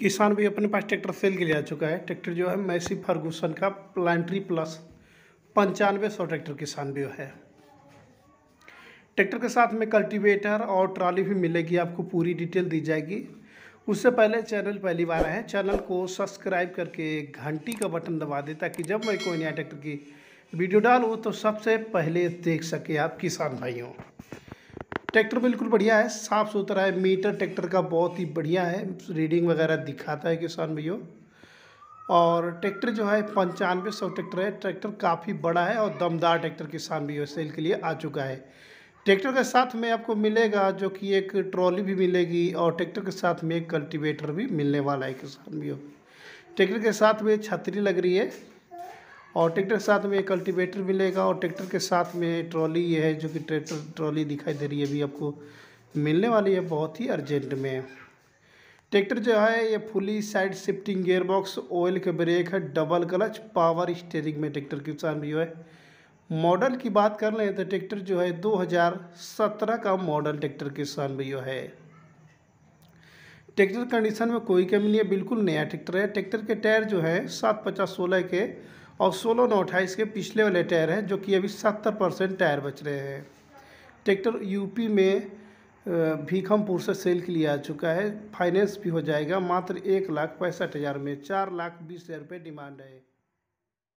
किसान भी अपने पास ट्रैक्टर सेल के लिए आ चुका है ट्रैक्टर जो है मैसी फर्गूसन का प्लान्ट्री प्लस पंचानवे सौ ट्रैक्टर किसान भी है ट्रैक्टर के साथ में कल्टीवेटर और ट्रॉली भी मिलेगी आपको पूरी डिटेल दी जाएगी उससे पहले चैनल पहली बार आए चैनल को सब्सक्राइब करके घंटी का बटन दबा दें ताकि जब मैं कोई नया ट्रैक्टर की वीडियो डालूँ तो सबसे पहले देख सके आप किसान भाइयों ट्रैक्टर बिल्कुल बढ़िया है साफ़ सुथरा है मीटर ट्रैक्टर का बहुत ही बढ़िया है रीडिंग वगैरह दिखाता है किसान भैया और ट्रैक्टर जो है पंचानवे सौ ट्रैक्टर है ट्रैक्टर काफ़ी बड़ा है और दमदार ट्रैक्टर किसान भैया सेल के लिए आ चुका है ट्रैक्टर के साथ में आपको मिलेगा जो कि एक ट्रॉली भी मिलेगी और ट्रैक्टर के साथ में एक कल्टीवेटर भी मिलने वाला है किसान भैया ट्रैक्टर के साथ में छतरी लग रही है और ट्रैक्टर के साथ में एक कल्टीवेटर मिलेगा और ट्रैक्टर के साथ में ट्रॉली ये है जो कि ट्रैक्टर ट्रॉली दिखाई दे रही है अभी आपको मिलने वाली है बहुत ही अर्जेंट में ट्रैक्टर जो है ये fully side shifting gear box oil के ब्रेक है डबल क्लच पावर स्टेयरिंग में ट्रैक्टर के साथ में जो है मॉडल की बात कर लें तो ट्रैक्टर जो है 2017 का मॉडल ट्रैक्टर के साथ में जो है ट्रैक्टर कंडीशन में कोई कमी नहीं है बिल्कुल नया ट्रैक्टर है ट्रैक्टर के टायर जो है सात पचास सोलह के और सोलह नौ अट्ठाईस के पिछले वाले टायर हैं जो कि अभी सत्तर परसेंट टायर बच रहे हैं ट्रैक्टर यूपी में भीखमपुर से सेल के लिए आ चुका है फाइनेंस भी हो जाएगा मात्र एक लाख पैंसठ हज़ार में चार लाख बीस हज़ार रुपये डिमांड है